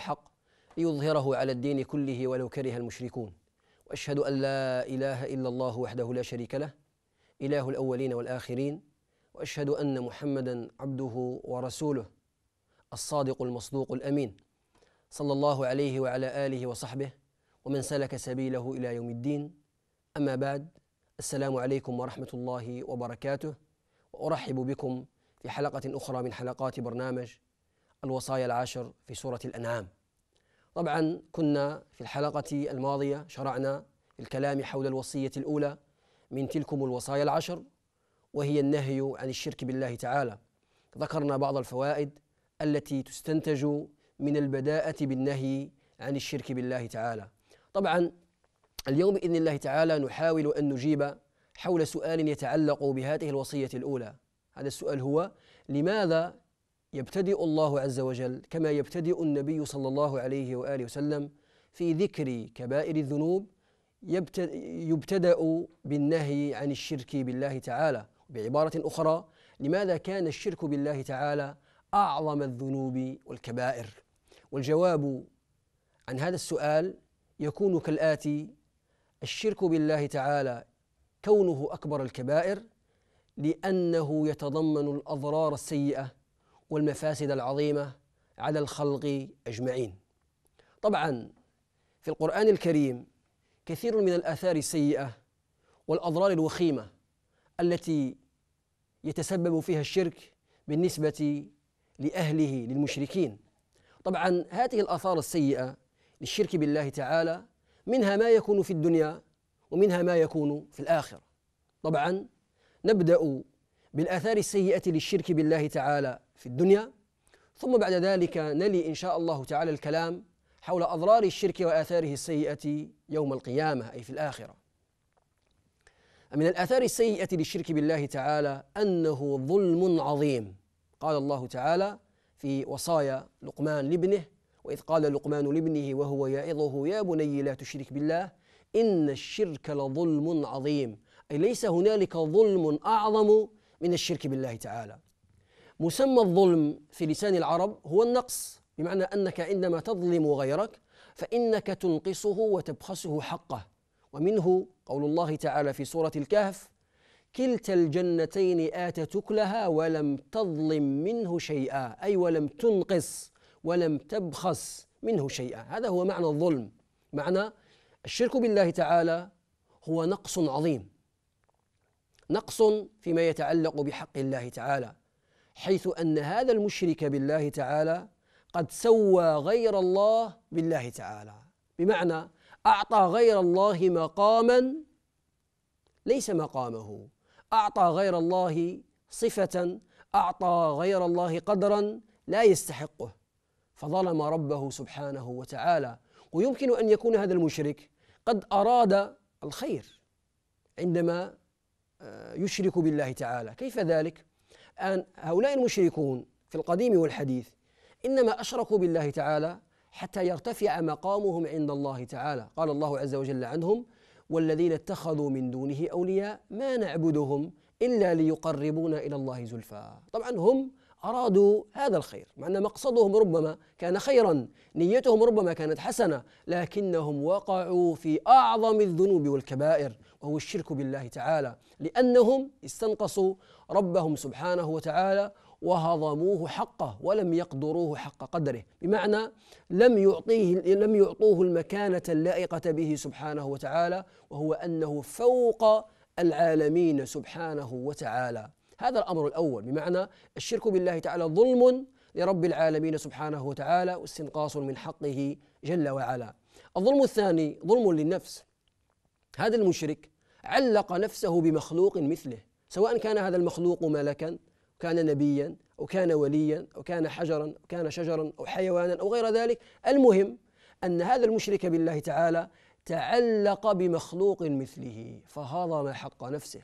الحق ليظهره على الدين كله ولو كره المشركون واشهد ان لا اله الا الله وحده لا شريك له اله الاولين والاخرين واشهد ان محمدا عبده ورسوله الصادق المصدوق الامين صلى الله عليه وعلى اله وصحبه ومن سلك سبيله الى يوم الدين اما بعد السلام عليكم ورحمه الله وبركاته وارحب بكم في حلقه اخرى من حلقات برنامج الوصايا العشر في سوره الانعام طبعا كنا في الحلقة الماضية شرعنا الكلام حول الوصية الأولى من تلكم الوصايا العشر وهي النهي عن الشرك بالله تعالى ذكرنا بعض الفوائد التي تستنتج من البداءة بالنهي عن الشرك بالله تعالى طبعا اليوم بإذن الله تعالى نحاول أن نجيب حول سؤال يتعلق بهذه الوصية الأولى هذا السؤال هو لماذا يبتدئ الله عز وجل كما يبتدئ النبي صلى الله عليه واله وسلم في ذكر كبائر الذنوب يبتدا بالنهي عن الشرك بالله تعالى بعباره اخرى لماذا كان الشرك بالله تعالى اعظم الذنوب والكبائر والجواب عن هذا السؤال يكون كالاتي الشرك بالله تعالى كونه اكبر الكبائر لانه يتضمن الاضرار السيئه والمفاسد العظيمه على الخلق اجمعين. طبعا في القران الكريم كثير من الاثار السيئه والاضرار الوخيمه التي يتسبب فيها الشرك بالنسبه لاهله للمشركين. طبعا هذه الاثار السيئه للشرك بالله تعالى منها ما يكون في الدنيا ومنها ما يكون في الاخره. طبعا نبدا بالاثار السيئه للشرك بالله تعالى في الدنيا ثم بعد ذلك نلي إن شاء الله تعالى الكلام حول أضرار الشرك وآثاره السيئة يوم القيامة أي في الآخرة من الآثار السيئة للشرك بالله تعالى أنه ظلم عظيم قال الله تعالى في وصايا لقمان لابنه وإذ قال لقمان لابنه وهو يعظه يا بني لا تشرك بالله إن الشرك لظلم عظيم أي ليس هنالك ظلم أعظم من الشرك بالله تعالى مسمى الظلم في لسان العرب هو النقص بمعنى انك عندما تظلم غيرك فانك تنقصه وتبخسه حقه ومنه قول الله تعالى في سوره الكهف كلتا الجنتين اتت اكلها ولم تظلم منه شيئا اي ولم تنقص ولم تبخس منه شيئا هذا هو معنى الظلم معنى الشرك بالله تعالى هو نقص عظيم نقص فيما يتعلق بحق الله تعالى حيث ان هذا المشرك بالله تعالى قد سوى غير الله بالله تعالى بمعنى اعطى غير الله مقاما ليس مقامه اعطى غير الله صفه اعطى غير الله قدرا لا يستحقه فظلم ربه سبحانه وتعالى ويمكن ان يكون هذا المشرك قد اراد الخير عندما آه، يشرك بالله تعالى كيف ذلك أن هؤلاء المشركون في القديم والحديث إنما أشركوا بالله تعالى حتى يرتفع مقامهم عند الله تعالى قال الله عز وجل عنهم والذين اتخذوا من دونه أولياء ما نعبدهم إلا ليقربونا إلى الله زلفى طبعا هم أرادوا هذا الخير مع أن مقصدهم ربما كان خيرا نيتهم ربما كانت حسنة لكنهم وقعوا في أعظم الذنوب والكبائر وهو الشرك بالله تعالى لأنهم استنقصوا ربهم سبحانه وتعالى وهضموه حقه ولم يقدروه حق قدره بمعنى لم يعطيه لم يعطوه المكانة اللائقة به سبحانه وتعالى وهو أنه فوق العالمين سبحانه وتعالى هذا الأمر الأول بمعنى الشرك بالله تعالى ظلم لرب العالمين سبحانه وتعالى واستنقاص من حقه جل وعلا الظلم الثاني ظلم للنفس هذا المشرك علق نفسه بمخلوق مثله سواء كان هذا المخلوق ملكا كان نبيا أو كان وليا أو كان حجرا أو كان شجرا أو حيوانا أو غير ذلك المهم أن هذا المشرك بالله تعالى تعلق بمخلوق مثله فهضم حق نفسه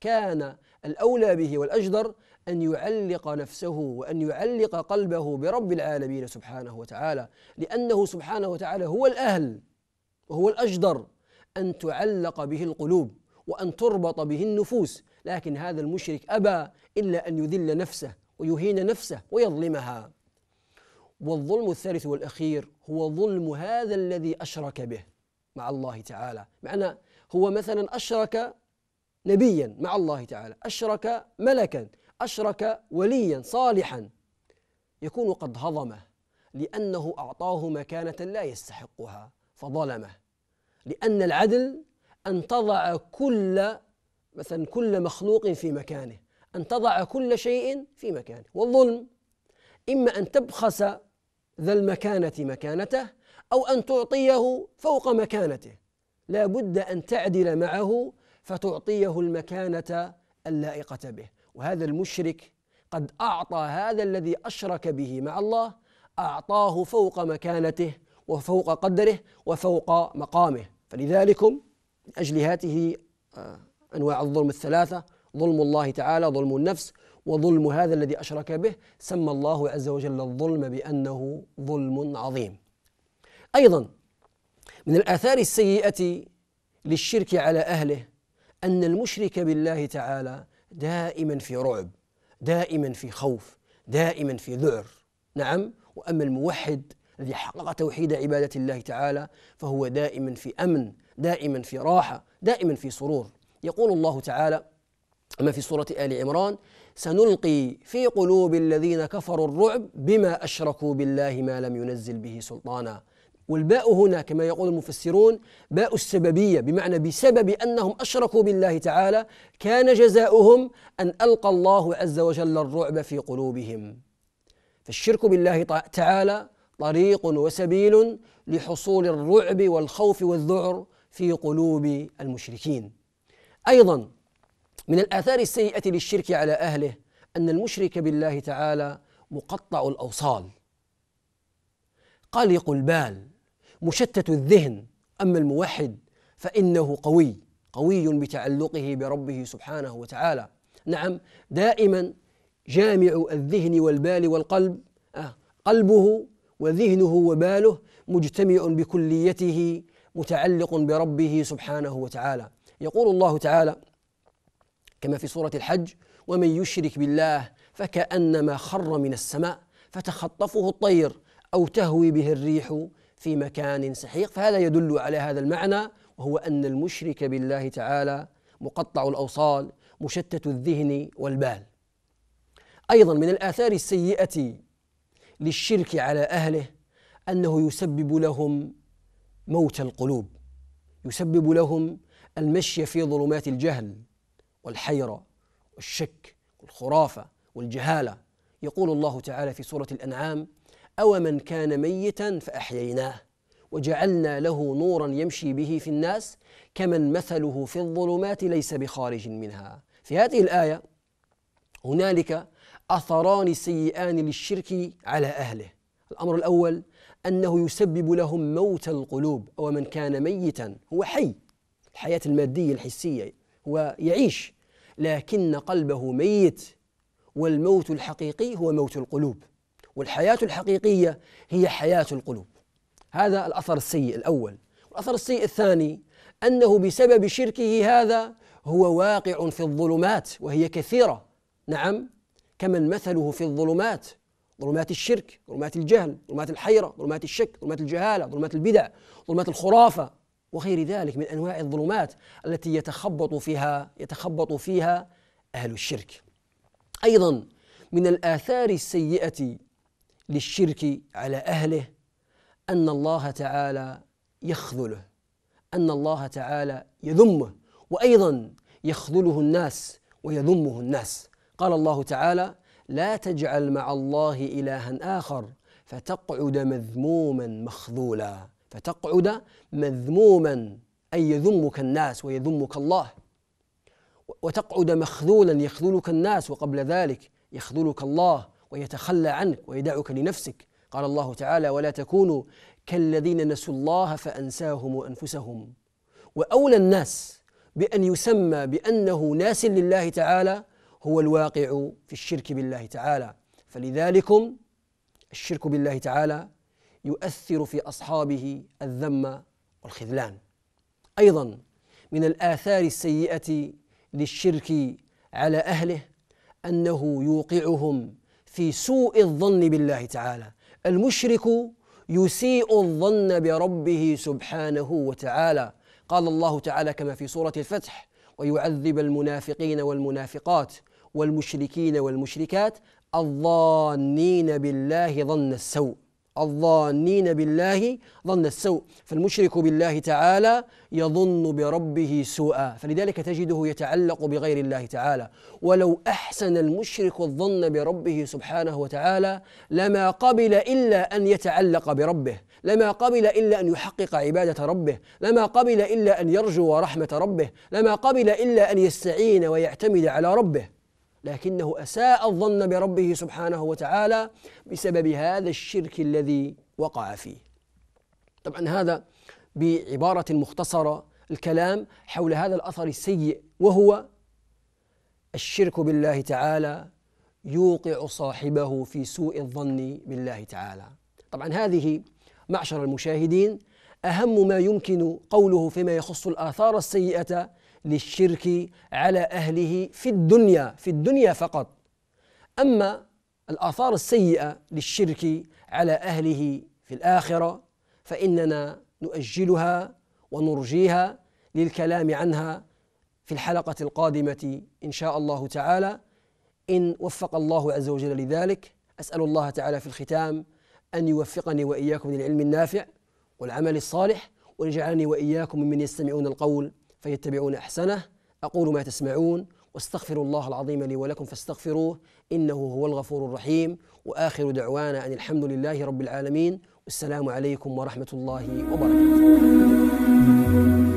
كان الأولى به والأجدر أن يعلق نفسه وأن يعلق قلبه برب العالمين سبحانه وتعالى لأنه سبحانه وتعالى هو الأهل وهو الأجدر أن تعلق به القلوب وأن تربط به النفوس لكن هذا المشرك أبى إلا أن يذل نفسه ويهين نفسه ويظلمها والظلم الثالث والأخير هو ظلم هذا الذي أشرك به مع الله تعالى معنى هو مثلا أشرك نبيا مع الله تعالى أشرك ملكا أشرك وليا صالحا يكون قد هضمه لأنه أعطاه مكانة لا يستحقها فظلمه لأن العدل أن تضع كل مثلا كل مخلوق في مكانه أن تضع كل شيء في مكانه والظلم إما أن تبخس ذا المكانة مكانته أو أن تعطيه فوق مكانته لا بد أن تعدل معه فتعطيه المكانة اللائقة به وهذا المشرك قد أعطى هذا الذي أشرك به مع الله أعطاه فوق مكانته وفوق قدره وفوق مقامه فلذلكم من أجل هاته آه، أنواع الظلم الثلاثة ظلم الله تعالى ظلم النفس وظلم هذا الذي أشرك به سمى الله عز وجل الظلم بأنه ظلم عظيم أيضا من الآثار السيئة للشرك على أهله أن المشرك بالله تعالى دائما في رعب دائما في خوف دائما في ذعر نعم وأما الموحد الذي حقق توحيد عبادة الله تعالى فهو دائما في أمن دائما في راحة دائما في سرور يقول الله تعالى أما في سورة آل عمران سنلقي في قلوب الذين كفروا الرعب بما أشركوا بالله ما لم ينزل به سلطانا والباء هنا كما يقول المفسرون باء السببية بمعنى بسبب أنهم أشركوا بالله تعالى كان جزاؤهم أن ألقى الله عز وجل الرعب في قلوبهم فالشرك بالله تعالى طريق وسبيل لحصول الرعب والخوف والذعر في قلوب المشركين أيضا من الآثار السيئة للشرك على أهله أن المشرك بالله تعالى مقطع الأوصال قلق البال مشتت الذهن أما الموحد فإنه قوي قوي بتعلقه بربه سبحانه وتعالى نعم دائما جامع الذهن والبال والقلب آه قلبه وذهنه وباله مجتمع بكليته متعلق بربه سبحانه وتعالى يقول الله تعالى كما في سوره الحج ومن يشرك بالله فكانما خر من السماء فتخطفه الطير او تهوي به الريح في مكان سحيق فهذا يدل على هذا المعنى وهو أن المشرك بالله تعالى مقطع الأوصال مشتت الذهن والبال أيضا من الآثار السيئة للشرك على أهله أنه يسبب لهم موت القلوب يسبب لهم المشي في ظلمات الجهل والحيرة والشك والخرافة والجهالة يقول الله تعالى في سورة الأنعام أو من كان ميتا فأحييناه وجعلنا له نورا يمشي به في الناس كمن مثله في الظلمات ليس بخارج منها في هذه الآية هنالك أثران سيئان للشرك على أهله الأمر الأول أنه يسبب لهم موت القلوب أو من كان ميتا هو حي الحياة المادية الحسية هو يعيش لكن قلبه ميت والموت الحقيقي هو موت القلوب والحياة الحقيقية هي حياة القلوب هذا الأثر السيء الأول الأثر السيء الثاني أنه بسبب شركه هذا هو واقع في الظلمات وهي كثيرة نعم كمن مثله في الظلمات ظلمات الشرك ظلمات الجهل ظلمات الحيرة ظلمات الشك ظلمات الجهالة ظلمات البدع ظلمات الخرافة وغير ذلك من أنواع الظلمات التي يتخبط فيها يتخبط فيها أهل الشرك أيضا من الآثار السيئة للشرك على اهله ان الله تعالى يخذله ان الله تعالى يذمه وايضا يخذله الناس ويذمه الناس قال الله تعالى لا تجعل مع الله الها اخر فتقعد مذموما مخذولا فتقعد مذموما اي يذمك الناس ويذمك الله وتقعد مخذولا يخذلك الناس وقبل ذلك يخذلك الله ويتخلى عنك ويدعك لنفسك قال الله تعالى ولا تكونوا كالذين نسوا الله فانساهم انفسهم واولى الناس بان يسمى بانه ناس لله تعالى هو الواقع في الشرك بالله تعالى فلذلكم الشرك بالله تعالى يؤثر في اصحابه الذم والخذلان ايضا من الآثار السيئة للشرك على أهله أنه يوقعهم في سوء الظن بالله تعالى المشرك يسيء الظن بربه سبحانه وتعالى قال الله تعالى كما في سوره الفتح ويعذب المنافقين والمنافقات والمشركين والمشركات الظانين بالله ظن السوء الظانين بالله ظن السوء فالمشرك بالله تعالى يظن بربه سوءا فلذلك تجده يتعلق بغير الله تعالى ولو احسن المشرك الظن بربه سبحانه وتعالى لما قبل الا ان يتعلق بربه لما قبل الا ان يحقق عباده ربه لما قبل الا ان يرجو رحمه ربه لما قبل الا ان يستعين ويعتمد على ربه لكنه اساء الظن بربه سبحانه وتعالى بسبب هذا الشرك الذي وقع فيه. طبعا هذا بعباره مختصره الكلام حول هذا الاثر السيء وهو الشرك بالله تعالى يوقع صاحبه في سوء الظن بالله تعالى. طبعا هذه معشر المشاهدين اهم ما يمكن قوله فيما يخص الاثار السيئه للشرك على اهله في الدنيا في الدنيا فقط اما الاثار السيئه للشرك على اهله في الاخره فاننا نؤجلها ونرجيها للكلام عنها في الحلقه القادمه ان شاء الله تعالى ان وفق الله عز وجل لذلك اسال الله تعالى في الختام ان يوفقني واياكم للعلم النافع والعمل الصالح ويجعلني واياكم ممن يستمعون القول فيتبعون أحسنه أقول ما تسمعون واستغفر الله العظيم لي ولكم فاستغفروه إنه هو الغفور الرحيم وآخر دعوانا أن الحمد لله رب العالمين والسلام عليكم ورحمة الله وبركاته